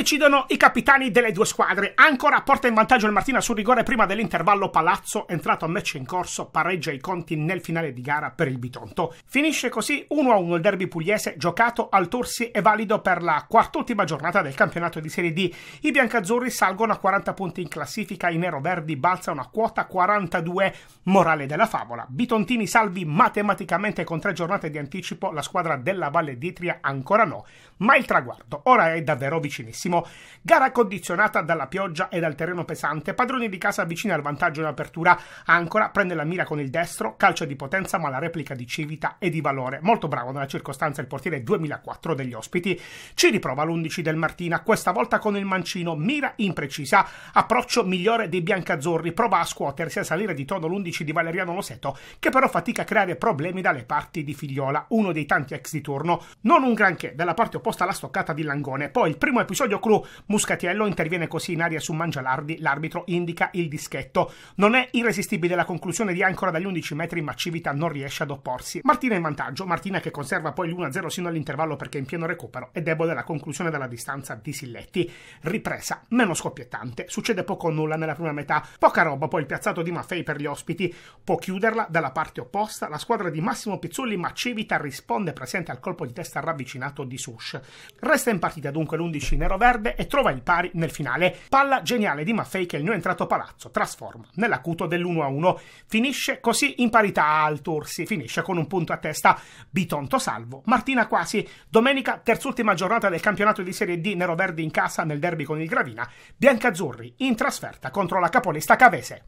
decidono i capitani delle due squadre. Ancora porta in vantaggio il Martina sul rigore prima dell'intervallo Palazzo, entrato a match in corso, pareggia i conti nel finale di gara per il Bitonto. Finisce così 1-1 il derby pugliese giocato al Torsi e valido per la quart'ultima giornata del campionato di Serie D. I biancazzurri salgono a 40 punti in classifica, i neroverdi balzano a quota 42. Morale della favola. Bitontini salvi matematicamente con tre giornate di anticipo, la squadra della Valle d'Itria ancora no, ma il traguardo ora è davvero vicinissimo benissimo. Gara condizionata dalla pioggia e dal terreno pesante, padrone di casa avvicina al vantaggio in apertura, Ancora prende la mira con il destro, calcio di potenza ma la replica di Civita e di valore, molto bravo nella circostanza il portiere 2004 degli ospiti. Ci riprova l'11 del Martina, questa volta con il mancino, mira imprecisa, approccio migliore dei biancazzurri, prova a scuotersi a salire di tono l'11 di Valeriano Loseto, che però fatica a creare problemi dalle parti di Figliola, uno dei tanti ex di turno. Non un granché dalla parte opposta alla stoccata di Langone, poi il primo episodio Clou. Muscatiello interviene così in aria su Mangialardi, l'arbitro indica il dischetto. Non è irresistibile la conclusione di Ancora dagli 11 metri, ma Civita non riesce ad opporsi. Martina in vantaggio, Martina che conserva poi l'1-0 sino all'intervallo perché in pieno recupero è debole la conclusione dalla distanza di Silletti. Ripresa meno scoppiettante, succede poco o nulla nella prima metà, poca roba poi il piazzato di Maffei per gli ospiti, può chiuderla dalla parte opposta la squadra di Massimo Pizzulli, ma Civita risponde presente al colpo di testa ravvicinato di Sush. Resta in partita dunque l'11 nero-verde perde e trova il pari nel finale. Palla geniale di Maffei che il non entrato Palazzo trasforma nell'acuto dell'1-1. Finisce così in parità al Tursi, finisce con un punto a testa. Bitonto salvo, Martina quasi. Domenica, terz'ultima giornata del campionato di Serie D, Nero Verdi in casa nel derby con il Gravina. Biancazzurri in trasferta contro la capolista Cavese.